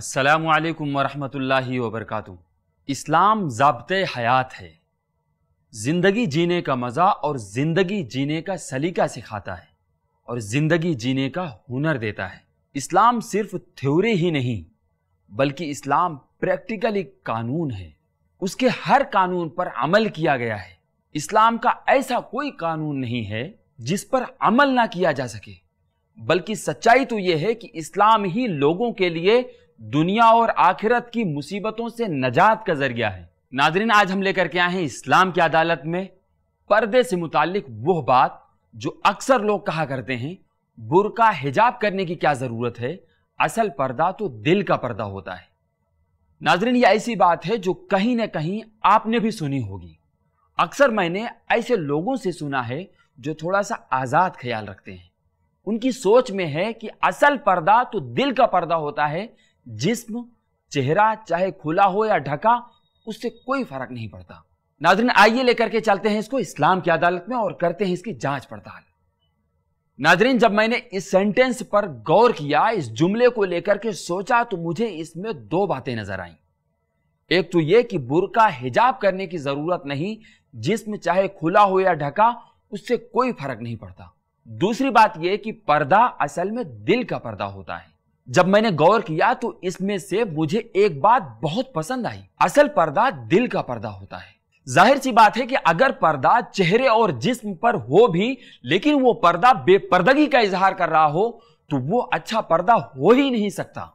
असलकम वरहि वबरक इस्लाम ज़बत हयात है ज़िंदगी जीने का मज़ा और ज़िंदगी जीने का सलीका सिखाता है और ज़िंदगी जीने का हुनर देता है इस्लाम सिर्फ थ्योरी ही नहीं बल्कि इस्लाम प्रैक्टिकली कानून है उसके हर कानून पर अमल किया गया है इस्लाम का ऐसा कोई कानून नहीं है जिस पर अमल ना किया जा सके बल्कि सच्चाई तो यह है कि इस्लाम ही लोगों के लिए दुनिया और आखिरत की मुसीबतों से नजात का जरिया है नाजरीन आज हम लेकर के आए हैं इस्लाम की अदालत में पर्दे से मुतालिक वह बात जो अक्सर लोग कहा करते हैं बुरका हिजाब करने की क्या ज़रूरत है असल पर्दा तो दिल का पर्दा होता है नाजरीन ये ऐसी बात है जो कहीं ना कहीं आपने भी सुनी होगी अक्सर मैंने ऐसे लोगों से सुना है जो थोड़ा सा आज़ाद ख्याल रखते हैं उनकी सोच में है कि असल पर्दा तो दिल का पर्दा होता है जिस्म चेहरा चाहे खुला हो या ढका उससे कोई फर्क नहीं पड़ता नाजरीन आइए लेकर के चलते हैं इसको इस्लाम की अदालत में और करते हैं इसकी जांच पड़ताल नाजरीन जब मैंने इस सेंटेंस पर गौर किया इस जुमले को लेकर के सोचा तो मुझे इसमें दो बातें नजर आईं एक तो यह कि बुरका हिजाब करने की जरूरत नहीं जिसम चाहे खुला हो या ढका उससे कोई फर्क नहीं पड़ता दूसरी बात यह कि पर्दा असल में दिल का पर्दा होता है जब मैंने गौर किया तो इसमें से मुझे एक बात बहुत पसंद आई असल पर्दा दिल का पर्दा होता है जाहिर सी बात है कि अगर पर्दा चेहरे और जिस्म पर हो भी लेकिन वो पर्दा बेपर्दगी का इजहार कर रहा हो तो वो अच्छा पर्दा हो ही नहीं सकता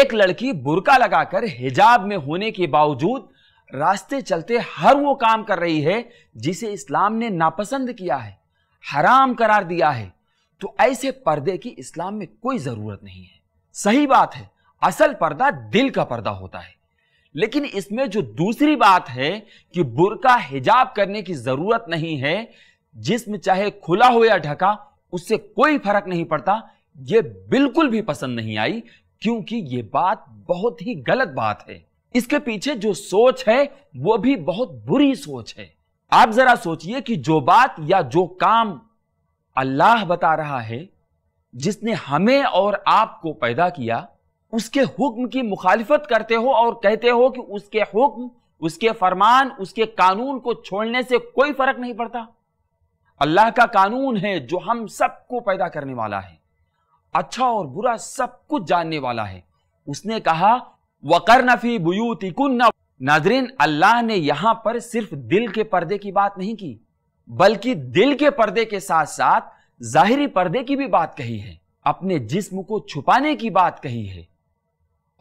एक लड़की बुरका लगाकर हिजाब में होने के बावजूद रास्ते चलते हर वो काम कर रही है जिसे इस्लाम ने नापसंद किया है हराम करार दिया है तो ऐसे पर्दे की इस्लाम में कोई जरूरत नहीं है सही बात है असल पर्दा दिल का पर्दा होता है लेकिन इसमें जो दूसरी बात है कि बुरका हिजाब करने की जरूरत नहीं है जिसम चाहे खुला हो या ढका उससे कोई फर्क नहीं पड़ता यह बिल्कुल भी पसंद नहीं आई क्योंकि यह बात बहुत ही गलत बात है इसके पीछे जो सोच है वो भी बहुत बुरी सोच है आप जरा सोचिए कि जो बात या जो काम अल्लाह बता रहा है जिसने हमें और आपको पैदा किया उसके हुक्म की मुखालफत करते हो और कहते हो कि उसके हुक्म उसके फरमान उसके कानून को छोड़ने से कोई फर्क नहीं पड़ता अल्लाह का कानून है जो हम सबको पैदा करने वाला है अच्छा और बुरा सब कुछ जानने वाला है उसने कहा वकर नफी बुयूति नाजरीन अल्लाह ने यहां पर सिर्फ दिल के पर्दे की बात नहीं की बल्कि दिल के पर्दे के साथ साथ जाहिरी पर्दे की भी बात कही है अपने जिस्म को छुपाने की बात कही है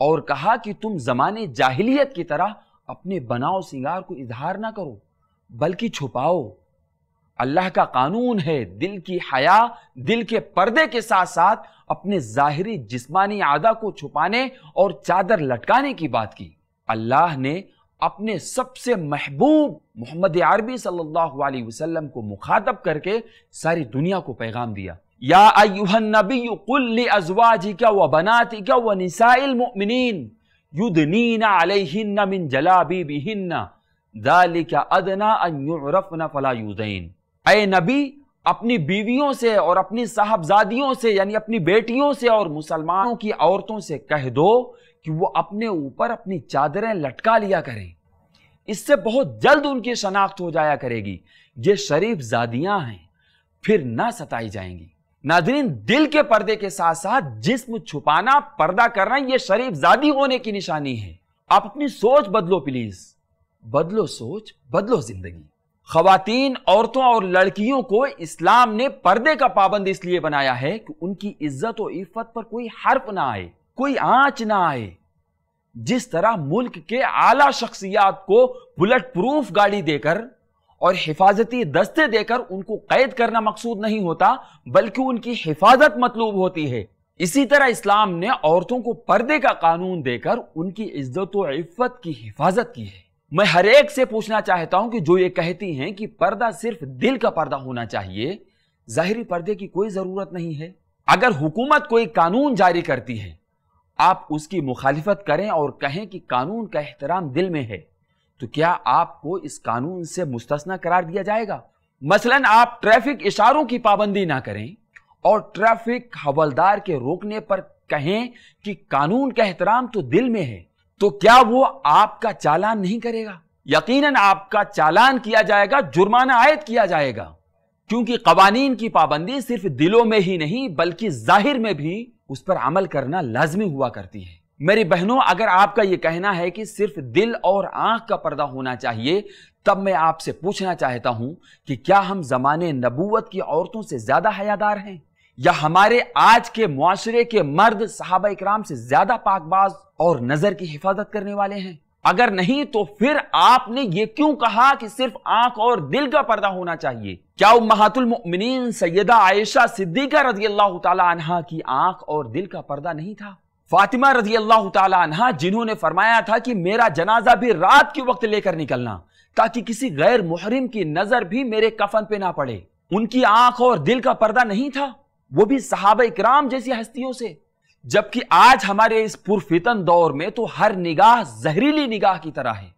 और कहा कि तुम जमाने जाहिलियत की तरह अपने बनाओ सिंगार को इजहार ना करो बल्कि छुपाओ अल्लाह का कानून है दिल की हया दिल के पर्दे के साथ साथ अपने जाहिरी जिस्मानी आदा को छुपाने और चादर लटकाने की बात की अल्लाह ने अपने सबसे महबूब मोहम्मद अरबी सल्लल्लाहु अलैहि वसल्लम को मुखातब करके सारी दुनिया को पैगाम दिया या नबी अजवाजी क्या वह बनाती क्या व मिन जलाबी बिहिन्ना अदना फला युदैन नबी अपनी बीवियों से और अपनी साहबजादियों से यानी अपनी बेटियों से और मुसलमानों की औरतों से कह दो कि वो अपने ऊपर अपनी चादरें लटका लिया करें इससे बहुत जल्द उनकी शनाख्त हो जाया करेगी ये शरीफ जादियां हैं फिर ना सताई जाएंगी नादरीन दिल के पर्दे के साथ साथ जिस्म छुपाना पर्दा करना यह शरीफ जादी होने की निशानी है आप अपनी सोच बदलो प्लीज बदलो सोच बदलो जिंदगी खातन औरतों और लड़कियों को इस्लाम ने पर्दे का पाबंद इसलिए बनाया है कि उनकी इज्जत और इफ्फत पर कोई हर्फ ना आए कोई आंच ना आए जिस तरह मुल्क के आला शख्सियात को बुलेट प्रूफ गाड़ी देकर और हिफाजती दस्ते देकर उनको कैद करना मकसूद नहीं होता बल्कि उनकी हिफाजत मतलूब होती है इसी तरह इस्लाम ने औरतों को पर्दे का कानून देकर उनकी इज्जत और इफ्फत की हिफाजत की है मैं हर एक से पूछना चाहता हूं कि जो ये कहती हैं कि पर्दा सिर्फ दिल का पर्दा होना चाहिए जाहिरी पर्दे की कोई जरूरत नहीं है अगर हुकूमत कोई कानून जारी करती है आप उसकी मुखालिफत करें और कहें कि कानून का एहतराम दिल में है तो क्या आपको इस कानून से मुस्तना करार दिया जाएगा मसलन आप ट्रैफिक इशारों की पाबंदी ना करें और ट्रैफिक हवलदार के रोकने पर कहें कि कानून का एहतराम तो दिल में है तो क्या वो आपका चालान नहीं करेगा यकीनन आपका चालान किया जाएगा जुर्माना आयद किया जाएगा क्योंकि कवानीन की पाबंदी सिर्फ दिलों में ही नहीं बल्कि जाहिर में भी उस पर अमल करना लाजमी हुआ करती है मेरी बहनों अगर आपका यह कहना है कि सिर्फ दिल और आंख का पर्दा होना चाहिए तब मैं आपसे पूछना चाहता हूं कि क्या हम जमाने नबूवत की औरतों से ज्यादा हयादार हैं या हमारे आज के मुआरे के मर्द साहबा इक्राम से ज्यादा पाकबाज और नजर की हिफाजत करने वाले हैं अगर नहीं तो फिर आपने ये क्यों कहा कि सिर्फ आंख और दिल का पर्दा होना चाहिए क्या उम्मातुलमिन सैयदा आयशा सिद्दीका रजी अल्लाह तहा की आंख और दिल का पर्दा नहीं था फातिमा रजी अल्लाह तहा जिन्होंने फरमाया था कि मेरा जनाजा भी रात के वक्त लेकर निकलना ताकि किसी गैर मुहरिम की नजर भी मेरे कफन पे ना पड़े उनकी आंख और दिल का पर्दा नहीं था वो भी साहब इक्राम जैसी हस्तियों से जबकि आज हमारे इस पुरफितन दौर में तो हर निगाह जहरीली निगाह की तरह है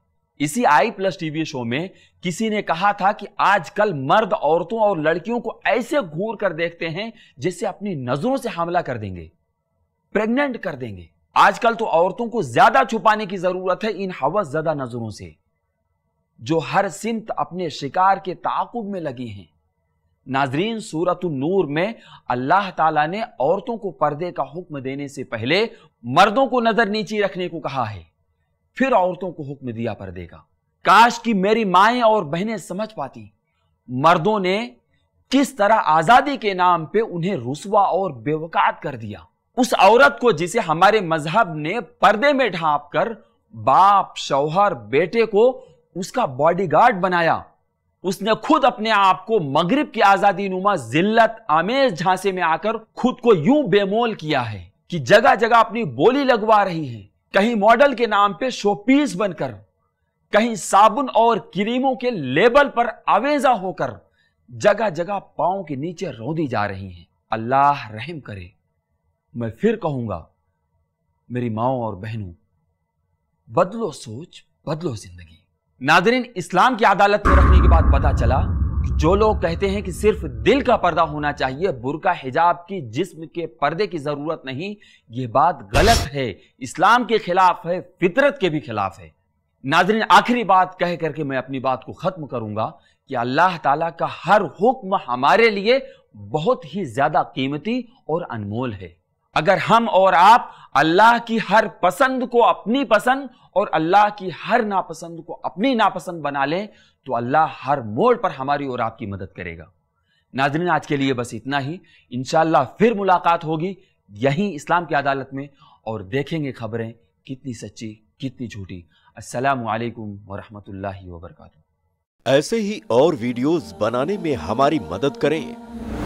इसी आई प्लस टीवी शो में किसी ने कहा था कि आजकल मर्द औरतों और लड़कियों को ऐसे घूर कर देखते हैं जैसे अपनी नजरों से हमला कर देंगे प्रेग्नेंट कर देंगे आजकल तो औरतों को ज्यादा छुपाने की जरूरत है इन हवस ज्यादा नजरों से जो हर सिमत अपने शिकार के ताकुब में लगी हैं नाजरीन सूरत नूर में अल्लाह ताला ने औरतों को पर्दे का हुक्म देने से पहले मर्दों को नजर नीचे रखने को कहा है फिर औरतों को हुक्म दिया पर्दे का काश कि मेरी माए और बहनें समझ पाती मर्दों ने किस तरह आज़ादी के नाम पे उन्हें रुसवा और बेवकात कर दिया उस औरत को जिसे हमारे मजहब ने पर्दे में ढांप कर बाप शौहर बेटे को उसका बॉडीगार्ड बनाया उसने खुद अपने आप को मगरिब की आजादी नुमा जिल्लत आमेज झांसे में आकर खुद को यूं बेमोल किया है कि जगह जगह अपनी बोली लगवा रही है कहीं मॉडल के नाम पे शोपीस बनकर कहीं साबुन और क्रीमों के लेबल पर आवेजा होकर जगह जगह पाओ के नीचे रोंदी जा रही हैं अल्लाह रहम करे मैं फिर कहूंगा मेरी माओ और बहनों बदलो सोच बदलो जिंदगी नादरीन इस्लाम की अदालत में रखने के बाद पता चला जो लोग कहते हैं कि सिर्फ दिल का पर्दा होना चाहिए बुरका हिजाब की जिस्म के पर्दे की ज़रूरत नहीं ये बात गलत है इस्लाम के खिलाफ है फितरत के भी खिलाफ है नाजरीन आखिरी बात कह करके मैं अपनी बात को ख़त्म करूंगा कि अल्लाह ताला का हर हुक्म हमारे लिए बहुत ही ज़्यादा कीमती और अनमोल है अगर हम और आप अल्लाह की हर पसंद को अपनी पसंद और अल्लाह की हर नापसंद को अपनी नापसंद बना लें तो अल्लाह हर मोड़ पर हमारी और आपकी मदद करेगा नाजरीन आज के लिए बस इतना ही इन फिर मुलाकात होगी यहीं इस्लाम की अदालत में और देखेंगे खबरें कितनी सच्ची कितनी झूठी असलकम वरहमल वर्क ऐसे ही और वीडियोस बनाने में हमारी मदद करें